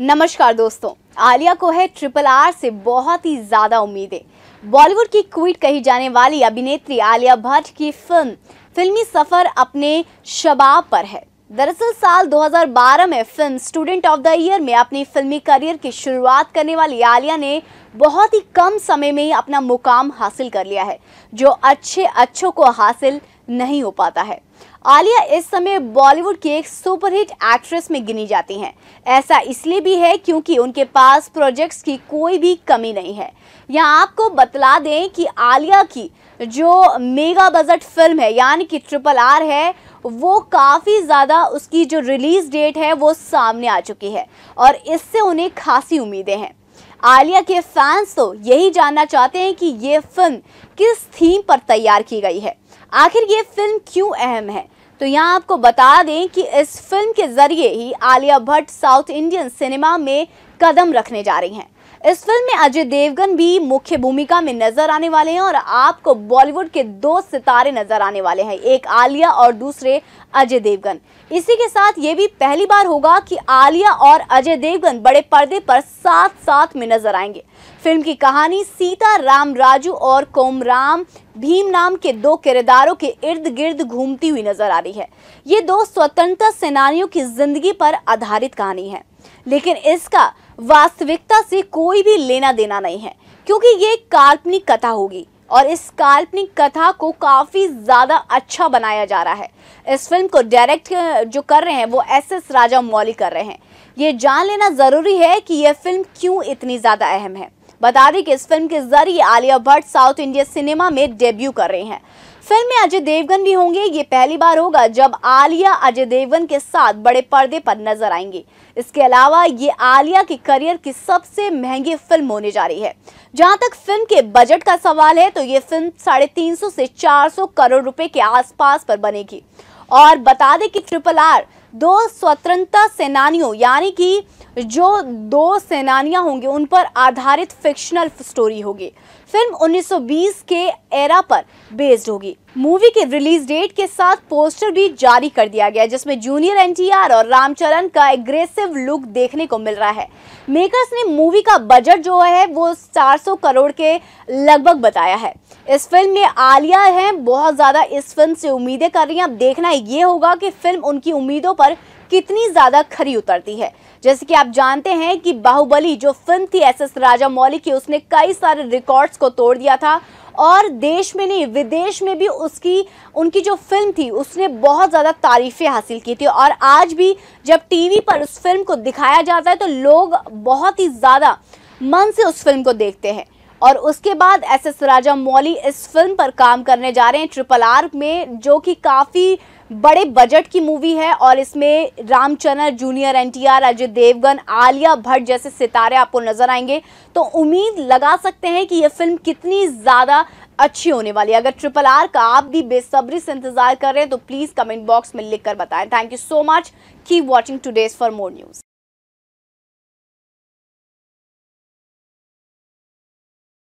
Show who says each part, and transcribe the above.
Speaker 1: नमस्कार दोस्तों आलिया को है ट्रिपल आर से बहुत ही ज़्यादा उम्मीदें बॉलीवुड की क्वीट कही जाने वाली अभिनेत्री आलिया भट्ट की फिल्म फिल्मी सफ़र अपने शबाब पर है दरअसल साल 2012 में film student of the year में अपनी फिल्मी करियर की शुरुआत करने वाली आलिया ने बहुत ही कम समय में ही अपना मुकाम हासिल कर लिया है जो अच्छे अच्छों को हासिल नहीं हो पाता है आलिया इस समय बॉलीवुड की एक सुपरहिट एक्ट्रेस में गिनी जाती हैं ऐसा इसलिए भी है क्योंकि उनके पास प्रोजेक्ट्स की कोई भी कमी नहीं है यहाँ आपको बतला दें कि आलिया की जो मेगा बजट फिल्म है यानी कि ट्रिपल आर है वो काफ़ी ज़्यादा उसकी जो रिलीज़ डेट है वो सामने आ चुकी है और इससे उन्हें खासी उम्मीदें हैं आलिया के फैंस तो यही जानना चाहते हैं कि ये फिल्म किस थीम पर तैयार की गई है आखिर ये फिल्म क्यों अहम है तो यहाँ आपको बता दें कि इस फिल्म के ज़रिए ही Alia Bhatt south Indian cinema में कदम रखने जा रही हैं इस फिल्म में अजय देवगन भी मुख्य भूमिका में नजर आने वाले हैं और आपको बॉलीवुड के दो सितारे नजर आने वाले हैं एक आलिया और दूसरे अजय देवगन इसी के साथ ये भी पहली बार होगा कि आलिया और अजय देवगन बड़े पर्दे पर साथ साथ में नजर आएंगे फिल्म की कहानी सीता राम राजू और कोमराम भीम नाम के दो किरदारों के इर्द गिर्द घूमती हुई नजर आ रही है ये दो स्वतंत्रता सेनानियों की जिंदगी पर आधारित कहानी है लेकिन इसका वास्तविकता से कोई भी लेना देना नहीं है क्योंकि ये काल्पनिक कथा होगी और इस काल्पनिक कथा को काफ़ी ज़्यादा अच्छा बनाया जा रहा है इस फिल्म को डायरेक्ट जो कर रहे हैं वो एस एस राजा मौली कर रहे हैं ये जान लेना ज़रूरी है कि यह फिल्म क्यों इतनी ज़्यादा अहम है बता दें कि इस फिल्म के जरिए Alia Bhatt south India cinema में डेब्यू कर रहे हैं फिल्म में अजय देवगन भी होंगे ये पहली बार होगा जब आलिया अजय देवगन के साथ बड़े पर्दे पर नजर आएंगे इसके अलावा ये आलिया के करियर की सबसे महंगी फिल्म होने जा रही है जहां तक फिल्म के बजट का सवाल है तो ये फिल्म साढ़े तीन सौ से चार सौ करोड़ रुपए के आसपास पर बनेगी और बता दें कि ट्रिपल आर दो स्वतंत्रता सेनानियों यानी की जो दो सेनानियां होंगी उन पर आधारित फिक्शनल स्टोरी होगी फिल्म 1920 के एरा पर बेस्ड होगी मूवी के रिलीज डेट के साथ पोस्टर भी जारी कर दिया गया जिसमें जूनियर एनटीआर और रामचरण का एग्रेसिव लुक देखने को मिल रहा है मेकर्स ने मूवी का बजट जो है वो 400 करोड़ के लगभग बताया है इस फिल्म में आलिया हैं बहुत ज़्यादा इस फिल्म से उम्मीदें कर रही हैं अब देखना ये होगा कि फिल्म उनकी उम्मीदों पर कितनी ज्यादा खरी उतरती है जैसे कि आप जानते हैं कि बाहुबली जो फिल्म थी एस एस राजा मौली की उसने कई सारे रिकॉर्ड्स को तोड़ दिया था और देश में नहीं विदेश में भी उसकी उनकी जो फिल्म थी उसने बहुत ज़्यादा तारीफ़ें हासिल की थी और आज भी जब टीवी पर उस फिल्म को दिखाया जाता है तो लोग बहुत ही ज़्यादा मन से उस फिल्म को देखते हैं और उसके बाद एस एस राजा मौली इस फिल्म पर काम करने जा रहे हैं ट्रिपल आर में जो कि काफ़ी बड़े बजट की मूवी है और इसमें Ramchandra junior N T R Ajay Devgan Alia Bhatt जैसे सितारे आपको नजर आएंगे तो उम्मीद लगा सकते हैं कि यह फिल्म कितनी ज़्यादा अच्छी होने वाली है अगर ट्रिपल आर का आप भी बेसब्री से इंतजार कर रहे हैं तो प्लीज़ कमेंट बॉक्स में लिख बताएं thank you so much keep watching today's for more news